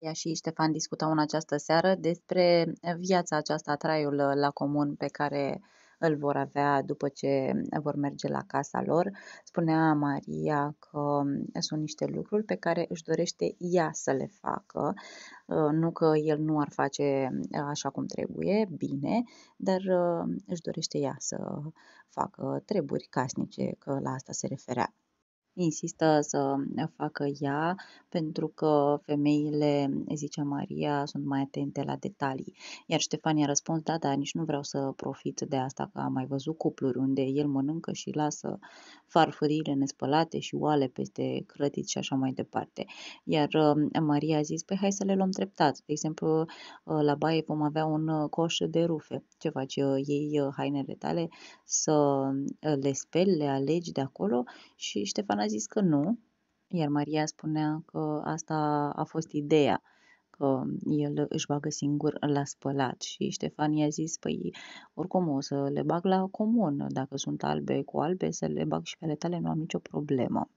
Ea și Ștefan discutau în această seară despre eh, viața aceasta, traiul eh, la comun pe care îl vor avea după ce vor merge la casa lor. Spunea Maria că mm, sunt niște lucruri pe care își dorește ea să le facă, eh, nu că el nu ar face așa cum trebuie, bine, dar își dorește ea să facă treburi casnice, că la asta se referea. Insistă să facă ea, pentru că femeile, zice Maria, sunt mai atente la detalii. Iar Ștefan i-a răspuns, da, dar nici nu vreau să profit de asta, că am mai văzut cupluri unde el mănâncă și lasă farfurile nespălate și oale peste crătiți și așa mai departe. Iar uh, Maria a zis, păi hai să le luăm treptat. De exemplu, uh, la baie vom avea un uh, coș de rufe. Ce faci? Ei hainele tale să le speli, le alegi de acolo și Ștefan a zis că nu, iar Maria spunea că asta a fost ideea, că el își bagă singur la spălat și Ștefan i-a zis, păi oricum o să le bag la comun, dacă sunt albe cu albe să le bag și pe ale tale, nu am nicio problemă.